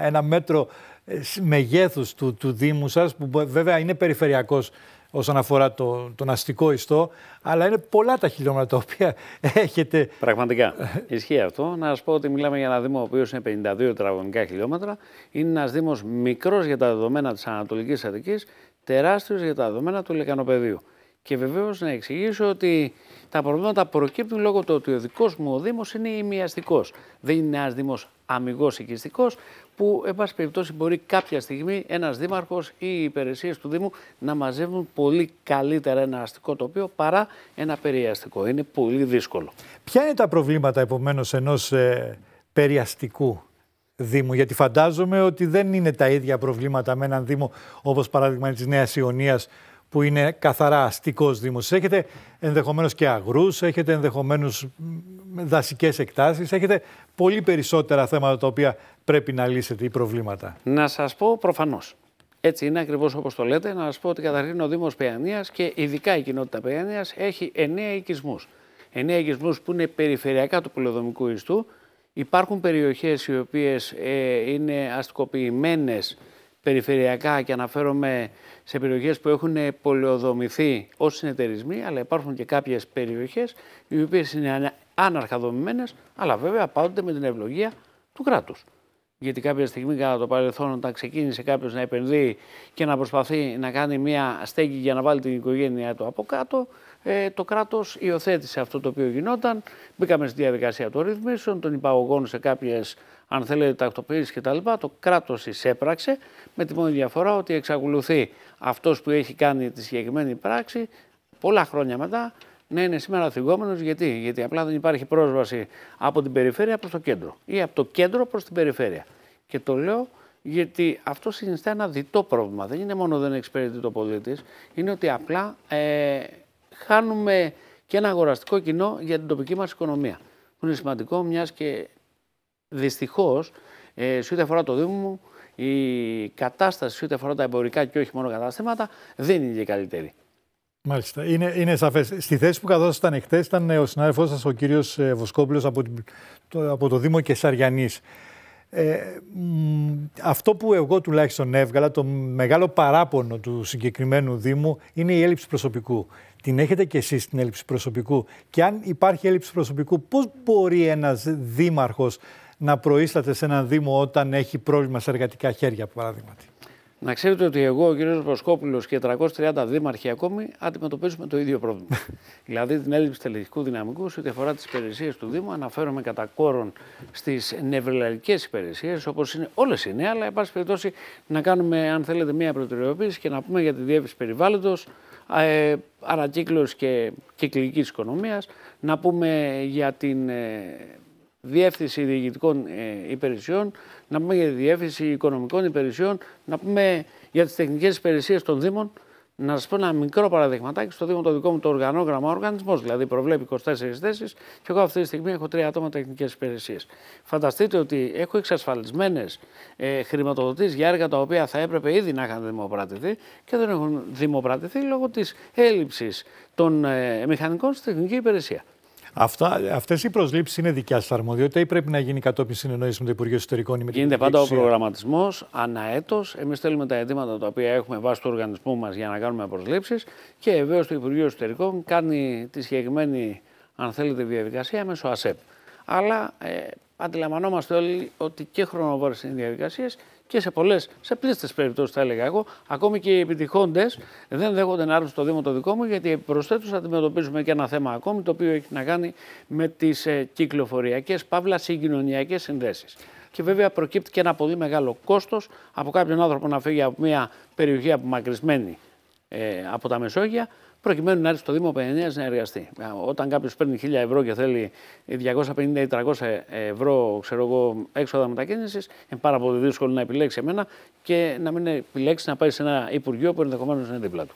ένα μέτρο ε, μεγέθους του, του Δήμου σας, που βέβαια είναι περιφερειακός όσον αφορά το, τον αστικό ιστό, αλλά είναι πολλά τα χιλιόμετρα τα οποία έχετε. Πραγματικά. Ισχύει αυτό. Να σας πω ότι μιλάμε για ένα Δήμο ο οποίος είναι 52 τετραγωνικά χιλιόμετρα. Είναι ένας Δήμος μικρός για τα δεδομένα της Ανατολικής Αττικής, τεράστιος για τα δεδομένα του Λεκανοπεδίου. Και βεβαίως να εξηγήσω ότι τα προβλήματα προκύπτουν λόγω του ότι ο δικός μου ο Δήμος είναι ημιαστικός. Δεν είναι ένας Δήμος αμυγός οικιστικός, που εν πάση περιπτώσει μπορεί κάποια στιγμή ένας Δήμαρχος ή οι υπηρεσίες του Δήμου να μαζεύουν πολύ καλύτερα ένα αστικό τοπίο παρά ένα περιαστικό. Είναι πολύ δύσκολο. Ποια είναι τα προβλήματα επομένως ενός ε, περιαστικού Δήμου, γιατί φαντάζομαι ότι δεν είναι τα ίδια προβλήματα με έναν Δήμο όπως παράδειγμα της Νέας Ιωνίας που είναι καθαρά αστικός Δήμος. Έχετε ενδεχομένως και αγρούς, έχετε ενδεχομένως δασικές εκτάσεις, έχετε πολύ περισσότερα θέματα τα οποία πρέπει να λύσετε ή προβλήματα. Να σας πω προφανώς. Έτσι είναι ακριβώς όπως το λέτε. Να σας πω ότι καταρχήν ο Δήμος Παιανίας και ειδικά η κοινότητα Παιανίας έχει εννέα οικισμούς. Εννέα οικισμούς που είναι περιφερειακά του πολεοδομικού ιστού. Υπάρχουν περιοχές οι οποίες ε, είναι αστικοποιημένες περιφερειακά και αναφέρομαι σε περιοχές που έχουν πολεοδομηθεί ως συνεταιρισμοί, αλλά υπάρχουν και κάποιες περιοχές οι οποίες είναι άναρχα αλλά βέβαια πάντοτε με την ευλογία του κράτους γιατί κάποια στιγμή κατά το παρελθόν όταν ξεκίνησε κάποιος να επενδύει και να προσπαθεί να κάνει μια στέγη για να βάλει την οικογένειά του από κάτω, ε, το κράτος υιοθέτησε αυτό το οποίο γινόταν. Μπήκαμε στη διαδικασία των ρυθμίσεων, των υπαγωγών σε κάποιες, αν θέλετε, τακτοποιήσεις κτλ. Το κράτος εισέπραξε με τη μόνη διαφορά ότι εξακολουθεί αυτός που έχει κάνει τη συγκεκριμένη πράξη πολλά χρόνια μετά ναι, είναι σήμερα θυγόμενος γιατί? γιατί απλά δεν υπάρχει πρόσβαση από την περιφέρεια προς το κέντρο ή από το κέντρο προς την περιφέρεια. Και το λέω γιατί αυτό συνιστά ένα διτό πρόβλημα. Δεν είναι μόνο δεν εξυπηρετεί το πολίτη, είναι ότι απλά ε, χάνουμε και ένα αγοραστικό κοινό για την τοπική μας οικονομία. Που είναι σημαντικό, μιας και δυστυχώς ε, σε ό,τι αφορά το Δήμο μου, η κατάσταση σε ό,τι αφορά τα εμπορικά και όχι μόνο καταστήματα δεν είναι και καλύτερη. Μάλιστα. Είναι, είναι σαφές. Στη θέση που καθόσασταν εχθές ήταν ε, ο συνάδελφός σας, ο κύριος ε, Βοσκόπουλος από, το, από το Δήμο Κεσαριανής. Ε, αυτό που εγώ τουλάχιστον έβγαλα, το μεγάλο παράπονο του συγκεκριμένου Δήμου είναι η έλλειψη προσωπικού. Την έχετε κι εσείς την έλλειψη προσωπικού. Και αν υπάρχει έλλειψη προσωπικού, πώς μπορεί ένας δήμαρχος να προείσταται σε έναν Δήμο όταν έχει πρόβλημα σε εργατικά χέρια, παράδειγμα. Να ξέρετε ότι εγώ, ο κ. Προσκόπουλο και 330 δήμαρχοι ακόμη αντιμετωπίζουμε το ίδιο πρόβλημα. δηλαδή την έλλειψη τελετικού δυναμικού σε ό,τι αφορά τις υπηρεσίες του Δήμου. Αναφέρομαι κατά κόρον στις νευρελαλικέ υπηρεσίες, όπως είναι όλες είναι, αλλά εν πάση περιπτώσει να κάνουμε, αν θέλετε, μια προτεραιοποίηση και να πούμε για τη διεύθυνση περιβάλλοντο, ε, ανακύκλωση και κυκλικής οικονομίας, να πούμε για την ε, διεύθυνση διηγητικών ε, υπηρεσιών, να πούμε για τη διεύθυνση οικονομικών υπηρεσιών, να πούμε για τις τεχνικές υπηρεσίες των Δήμων. Να σας πω ένα μικρό παραδειγματάκι. Στο Δήμο το δικό μου το οργανόγραμμα, οργανισμός δηλαδή, προβλέπει 24 θέσεις και εγώ αυτή τη στιγμή έχω τρία άτομα τεχνικές υπηρεσίες. Φανταστείτε ότι έχω εξασφαλισμένες ε, χρηματοδοτήσεις για έργα τα οποία θα έπρεπε ήδη να είχαν δημοπρατηθεί και δεν έχουν δημοπρατηθεί λόγω της έλλειψης των ε, μηχανικών στην τεχνική υπηρεσία. Αυτά, αυτές οι προσλήψεις είναι δικιά σας αρμοδιότητα ή πρέπει να γίνει κατόπιν συνεννόησης με το Υπουργείο Ιστορικών ή με Γίνεται πάντα ο προγραμματισμός αναέτος. Εμείς θέλουμε τα αιτήματα τα οποία έχουμε βάσει του οργανισμού μας για να κάνουμε προσλήψεις και βεβαίως το Υπουργείο Ιστορικών κάνει τη συγκεκριμένη αν θέλετε, διαδικασία μέσω ΑΣΕΠ αλλά ε, αντιλαμβανόμαστε όλοι ότι και χρονοβόρες είναι διαδικασίες και σε πολλές, σε πλήστες περιπτώσεις, θα έλεγα εγώ, ακόμη και οι επιτυχώντε δεν δέχονται να έρθουν στο Δήμο το δικό μου, γιατί προσθέτως αντιμετωπίζουμε και ένα θέμα ακόμη, το οποίο έχει να κάνει με τις ε, κυκλοφοριακές παύλα συγκοινωνιακές συνδέσεις. Και βέβαια προκύπτει και ένα πολύ μεγάλο κόστος από κάποιον άνθρωπο να φύγει από μια περιοχή απομακρυσμένη ε, από τα Μεσόγεια προκειμένου να έρθει στο Δήμο Πενενέα να εργαστεί. Όταν κάποιος παίρνει 1000 ευρώ και θέλει 250 ή 300 ευρώ ξέρω έξοδα μετακίνησης, είναι πάρα πολύ δύσκολο να επιλέξει εμένα και να μην επιλέξει να πάει σε ένα Υπουργείο που ενδεχομένως είναι δίπλα του.